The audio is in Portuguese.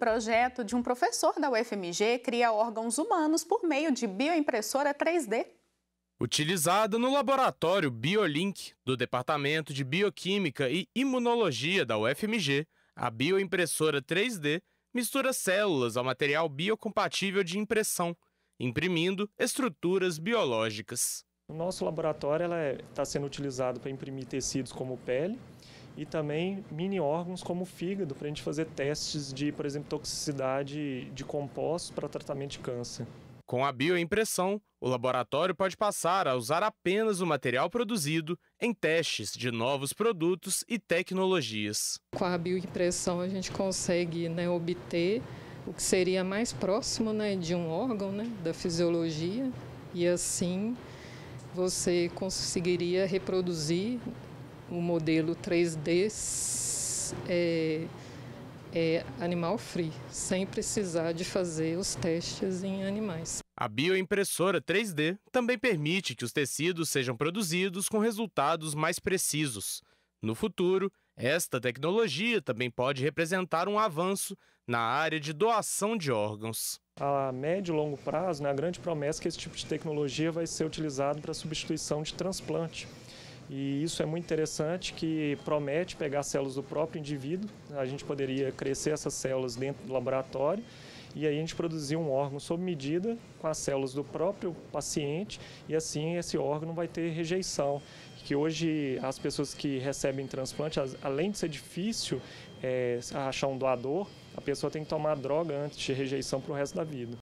Projeto de um professor da UFMG cria órgãos humanos por meio de bioimpressora 3D. Utilizada no laboratório BioLink do Departamento de Bioquímica e Imunologia da UFMG, a bioimpressora 3D mistura células ao material biocompatível de impressão, imprimindo estruturas biológicas. O nosso laboratório está é, sendo utilizado para imprimir tecidos como pele e também mini órgãos como o fígado, para a gente fazer testes de, por exemplo, toxicidade de compostos para tratamento de câncer. Com a bioimpressão, o laboratório pode passar a usar apenas o material produzido em testes de novos produtos e tecnologias. Com a bioimpressão, a gente consegue né, obter o que seria mais próximo né, de um órgão, né, da fisiologia, e assim você conseguiria reproduzir o modelo 3D é, é animal free, sem precisar de fazer os testes em animais. A bioimpressora 3D também permite que os tecidos sejam produzidos com resultados mais precisos. No futuro, esta tecnologia também pode representar um avanço na área de doação de órgãos. A médio e longo prazo, né, a grande promessa é que esse tipo de tecnologia vai ser utilizado para substituição de transplante. E isso é muito interessante que promete pegar células do próprio indivíduo. A gente poderia crescer essas células dentro do laboratório e aí a gente produzir um órgão sob medida com as células do próprio paciente e assim esse órgão não vai ter rejeição. Que hoje as pessoas que recebem transplante, além de ser difícil é, achar um doador, a pessoa tem que tomar droga antes de rejeição para o resto da vida.